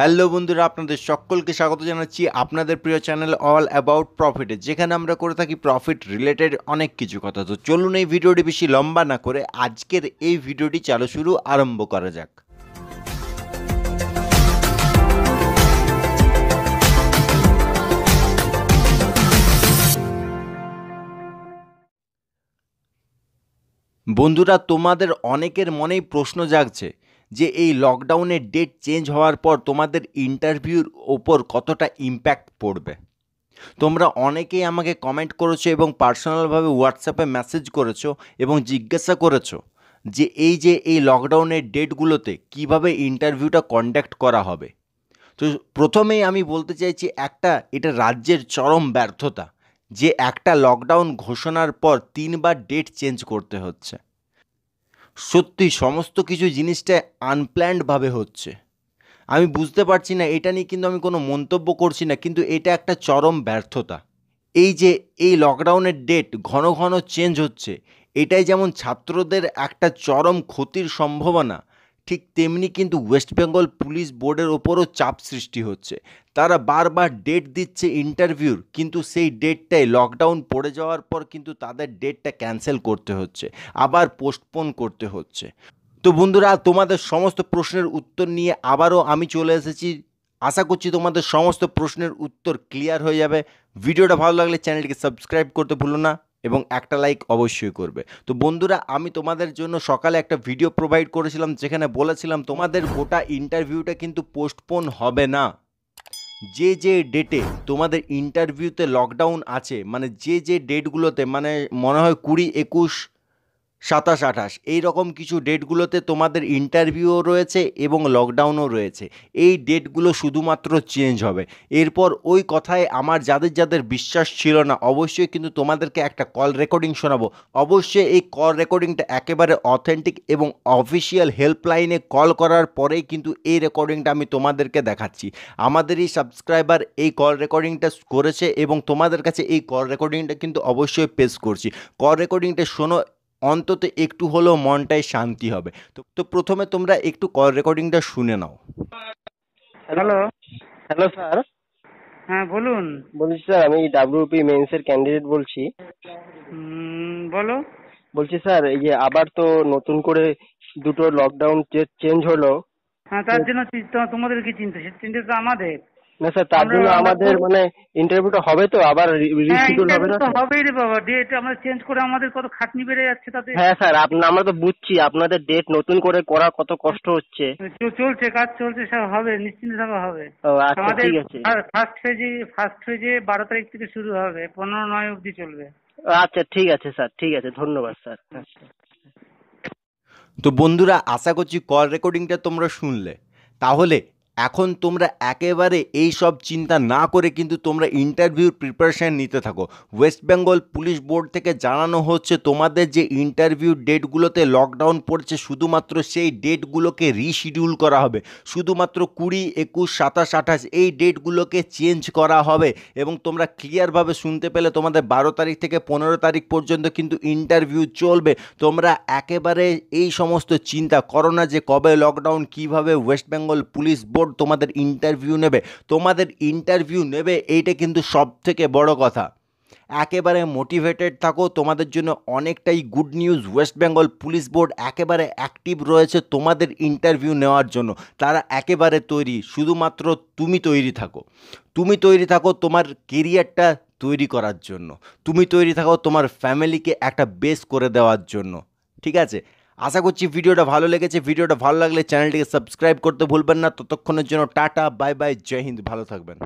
hello বন্ধুরা আপনাদের সকলকে স্বাগত জানাচ্ছি আপনাদের প্রিয় চ্যানেল অল অ্যাবাউট প্রফিটে যেখানে আমরা করে থাকি প্রফিট রিলেটেড অনেক কিছু কথা তো চলুন এই ভিডিওটি বেশি লম্বা না করে আজকের এই ভিডিওটি চালু শুরু আরম্ভ করা যাক বন্ধুরা তোমাদের অনেকের মনেই প্রশ্ন জাগছে যে এই লকডাউনের ডেট চেঞ্জ হওয়ার পর তোমাদের ইন্টারভিউর ওপর কতটা ইম্প্যাক্ট পড়বে তোমরা অনেকেই আমাকে কমেন্ট করেছো এবং পার্সোনালভাবে হোয়াটসঅ্যাপে মেসেজ করেছো এবং জিজ্ঞাসা করেছো যে এই যে এই লকডাউনের ডেটগুলোতে কিভাবে ইন্টারভিউটা কন্ডাক্ট করা হবে তো প্রথমেই আমি বলতে চাইছি একটা এটা রাজ্যের চরম ব্যর্থতা যে একটা লকডাউন ঘোষণার পর তিনবার ডেট চেঞ্জ করতে হচ্ছে সত্যি সমস্ত কিছু জিনিসটা আনপ্ল্যান্ডভাবে হচ্ছে আমি বুঝতে পারছি না এটা নিয়ে কিন্তু আমি কোনো মন্তব্য করছি না কিন্তু এটা একটা চরম ব্যর্থতা এই যে এই লকডাউনের ডেট ঘন ঘন চেঞ্জ হচ্ছে এটাই যেমন ছাত্রদের একটা চরম ক্ষতির সম্ভাবনা ঠিক তেমনি কিন্তু ওয়েস্ট বেঙ্গল পুলিশ বোর্ডের ওপরও চাপ সৃষ্টি হচ্ছে তারা বারবার ডেট দিচ্ছে ইন্টারভিউর কিন্তু সেই ডেটটাই লকডাউন পড়ে যাওয়ার পর কিন্তু তাদের ডেটটা ক্যান্সেল করতে হচ্ছে আবার পোস্টপোন করতে হচ্ছে তো বন্ধুরা তোমাদের সমস্ত প্রশ্নের উত্তর নিয়ে আবারও আমি চলে এসেছি আশা করছি তোমাদের সমস্ত প্রশ্নের উত্তর ক্লিয়ার হয়ে যাবে ভিডিওটা ভালো লাগলে চ্যানেলটিকে সাবস্ক্রাইব করতে ভুলো না এবং একটা লাইক অবশ্যই করবে তো বন্ধুরা আমি তোমাদের জন্য সকালে একটা ভিডিও প্রোভাইড করেছিলাম যেখানে বলেছিলাম তোমাদের গোটা ইন্টারভিউটা কিন্তু পোস্টপোন হবে না যে যে ডেটে তোমাদের ইন্টারভিউতে লকডাউন আছে মানে যে যে ডেটগুলোতে মানে মনে হয় কুড়ি একুশ সাতাশ আঠাশ এই রকম কিছু ডেটগুলোতে তোমাদের ইন্টারভিউও রয়েছে এবং লকডাউনও রয়েছে এই ডেটগুলো শুধুমাত্র চেঞ্জ হবে এরপর ওই কথায় আমার যাদের যাদের বিশ্বাস ছিল না অবশ্যই কিন্তু তোমাদেরকে একটা কল রেকর্ডিং শোনাবো অবশ্যই এই কল রেকর্ডিংটা একেবারে অথেন্টিক এবং অফিসিয়াল হেল্পলাইনে কল করার পরেই কিন্তু এই রেকর্ডিংটা আমি তোমাদেরকে দেখাচ্ছি আমাদেরই সাবস্ক্রাইবার এই কল রেকর্ডিংটা করেছে এবং তোমাদের কাছে এই কল রেকর্ডিংটা কিন্তু অবশ্যই পেশ করছি কল রেকর্ডিংটা শোনো অন্তত একটু হলেও মনটাই শান্তি হবে তো তো প্রথমে তোমরা একটু কল রেকর্ডিংটা শুনে নাও হ্যালো হ্যালো স্যার হ্যাঁ বলুন বলছি স্যার আমি ডাব্লিউপি মেন্স এর ক্যান্ডিডেট বলছি বলো বলছি স্যার এই যে আবার তো নতুন করে দুটো লকডাউন চেঞ্জ হলো হ্যাঁ তার জন্য তোমাদের কি চিন্তা সে চিন্তা তো আমাদের না স্যার তার জন্য আমাদের মানে ইন্টারভিউটা হবে তো আবার রিশিডিউল হ্যাঁ, হবে না হবেই রে বাবা ডেট আমরা চেঞ্জ করে আমাদের কত খাটনি বেড়ে যাচ্ছে তাতে হ্যাঁ স্যার আপনি আমরা তো বুঝছি আপনাদের ডেট নতুন করে করা কত কষ্ট হচ্ছে চলছে কাজ চলছে সব হবে নিশ্চিন্ত থাকা হবে ও আচ্ছা ঠিক আছে ফার্স্ট ফেজে ফার্স্ট ফেজে বারো তারিখ থেকে শুরু হবে পনেরো নয় অবধি চলবে আচ্ছা ঠিক আছে স্যার ঠিক আছে ধন্যবাদ স্যার তো বন্ধুরা আশা করছি কল রেকর্ডিংটা তোমরা শুনলে তাহলে এখন তোমরা একেবারে এই সব চিন্তা না করে কিন্তু তোমরা ইন্টারভিউর প্রিপারেশান নিতে থাকো ওয়েস্ট বেঙ্গল পুলিশ বোর্ড থেকে জানানো হচ্ছে তোমাদের যে ইন্টারভিউ ডেটগুলোতে লকডাউন পড়ছে শুধুমাত্র সেই ডেটগুলোকে রিশিডিউল করা হবে শুধুমাত্র কুড়ি একুশ সাতাশ আঠাশ এই ডেটগুলোকে চেঞ্জ করা হবে এবং তোমরা ক্লিয়ারভাবে শুনতে পেলে তোমাদের বারো তারিখ থেকে পনেরো তারিখ পর্যন্ত কিন্তু ইন্টারভিউ চলবে তোমরা একেবারে এই সমস্ত চিন্তা করো না যে কবে লকডাউন কিভাবে ওয়েস্ট বেঙ্গল পুলিশ বোর্ড তোমাদের ইন্টারভিউ নেবে তোমাদের ইন্টারভিউ নেবে এইটা কিন্তু সব থেকে বড় কথা একেবারে মোটিভেটেড থাকো তোমাদের জন্য অনেকটাই good news west Bengal police board একেবারে অ্যাক্টিভ রয়েছে তোমাদের ইন্টারভিউ নেওয়ার জন্য তারা একেবারে তৈরি শুধুমাত্র তুমি তৈরি থাকো তুমি তৈরি থাকো তোমার কেরিয়ারটা তৈরি করার জন্য তুমি তৈরি থাকো তোমার ফ্যামিলিকে একটা বেস করে দেওয়ার জন্য ঠিক আছে আশা করছি ভিডিওটা ভালো লেগেছে ভিডিওটা ভালো লাগলে চ্যানেলটিকে সাবস্ক্রাইব করতে ভুলবেন না ততক্ষণের জন্য টাটা বাই বাই জয় হিন্দ ভালো থাকবেন